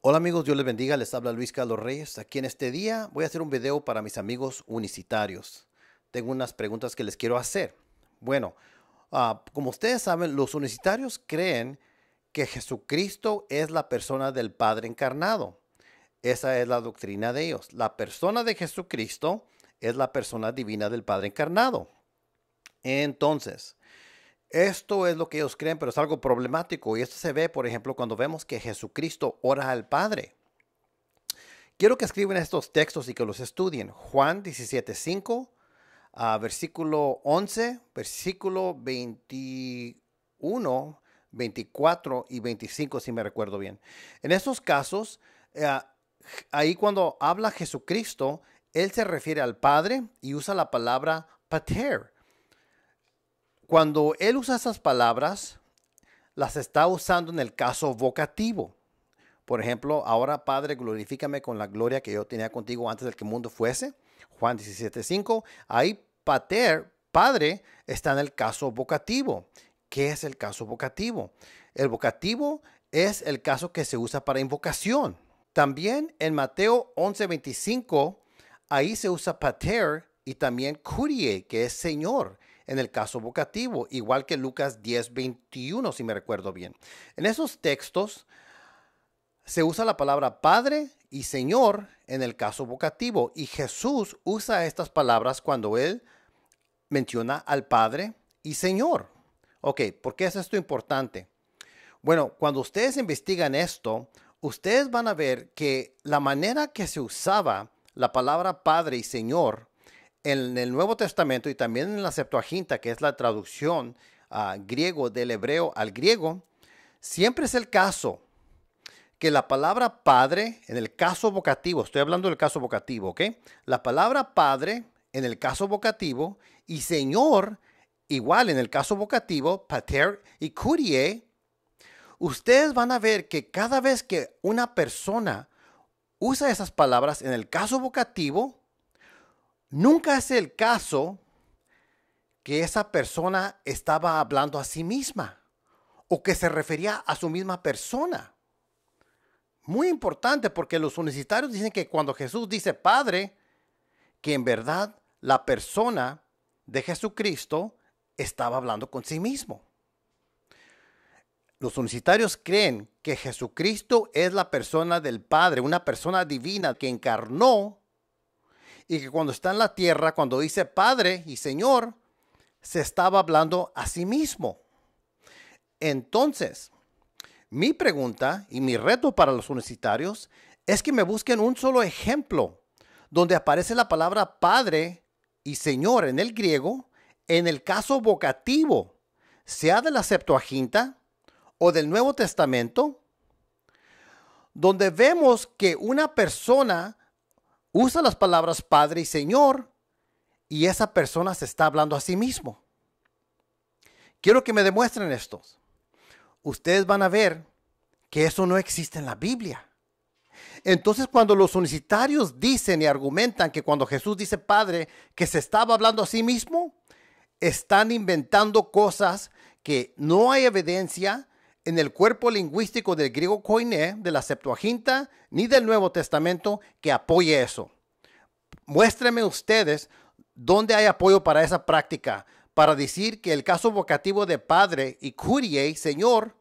Hola amigos, Dios les bendiga, les habla Luis Carlos Reyes. Aquí en este día voy a hacer un video para mis amigos unicitarios. Tengo unas preguntas que les quiero hacer. Bueno, ah, como ustedes saben, los unicitarios creen que Jesucristo es la persona del Padre encarnado. Esa es la doctrina de ellos. La persona de Jesucristo es la persona divina del Padre encarnado. Entonces, esto es lo que ellos creen, pero es algo problemático. Y esto se ve, por ejemplo, cuando vemos que Jesucristo ora al Padre. Quiero que escriban estos textos y que los estudien. Juan 17.5, 5, ah, versículo 11, versículo 21, 24 y 25, si me recuerdo bien. En estos casos, eh, ah, ahí cuando habla Jesucristo, Él se refiere al Padre y usa la palabra pater cuando él usa esas palabras, las está usando en el caso vocativo. Por ejemplo, ahora Padre, glorifícame con la gloria que yo tenía contigo antes del que el mundo fuese. Juan 17:5. Ahí pater, Padre, está en el caso vocativo. ¿Qué es el caso vocativo? El vocativo es el caso que se usa para invocación. También en Mateo 11:25, ahí se usa pater y también Curie, que es Señor en el caso vocativo, igual que Lucas 10, 21, si me recuerdo bien. En esos textos se usa la palabra Padre y Señor en el caso vocativo, y Jesús usa estas palabras cuando él menciona al Padre y Señor. Ok, ¿por qué es esto importante? Bueno, cuando ustedes investigan esto, ustedes van a ver que la manera que se usaba la palabra Padre y Señor en el Nuevo Testamento y también en la Septuaginta, que es la traducción ah, griego del hebreo al griego, siempre es el caso que la palabra padre, en el caso vocativo, estoy hablando del caso vocativo, ¿ok? La palabra padre, en el caso vocativo, y señor, igual en el caso vocativo, pater y curie, ustedes van a ver que cada vez que una persona usa esas palabras en el caso vocativo, Nunca es el caso que esa persona estaba hablando a sí misma o que se refería a su misma persona. Muy importante porque los unicitarios dicen que cuando Jesús dice Padre, que en verdad la persona de Jesucristo estaba hablando con sí mismo. Los unicitarios creen que Jesucristo es la persona del Padre, una persona divina que encarnó y que cuando está en la tierra, cuando dice Padre y Señor, se estaba hablando a sí mismo. Entonces, mi pregunta y mi reto para los universitarios es que me busquen un solo ejemplo donde aparece la palabra Padre y Señor en el griego en el caso vocativo, sea de la Septuaginta o del Nuevo Testamento, donde vemos que una persona usa las palabras Padre y Señor y esa persona se está hablando a sí mismo. Quiero que me demuestren esto. Ustedes van a ver que eso no existe en la Biblia. Entonces cuando los universitarios dicen y argumentan que cuando Jesús dice Padre, que se estaba hablando a sí mismo, están inventando cosas que no hay evidencia en el cuerpo lingüístico del griego koiné, de la Septuaginta, ni del Nuevo Testamento que apoye eso. Muéstrenme ustedes dónde hay apoyo para esa práctica, para decir que el caso vocativo de padre y curie, señor,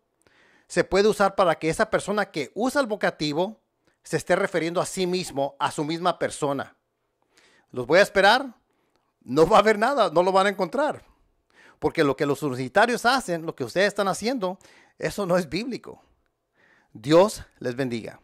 se puede usar para que esa persona que usa el vocativo se esté refiriendo a sí mismo, a su misma persona. Los voy a esperar. No va a haber nada, no lo van a encontrar. Porque lo que los universitarios hacen, lo que ustedes están haciendo, eso no es bíblico. Dios les bendiga.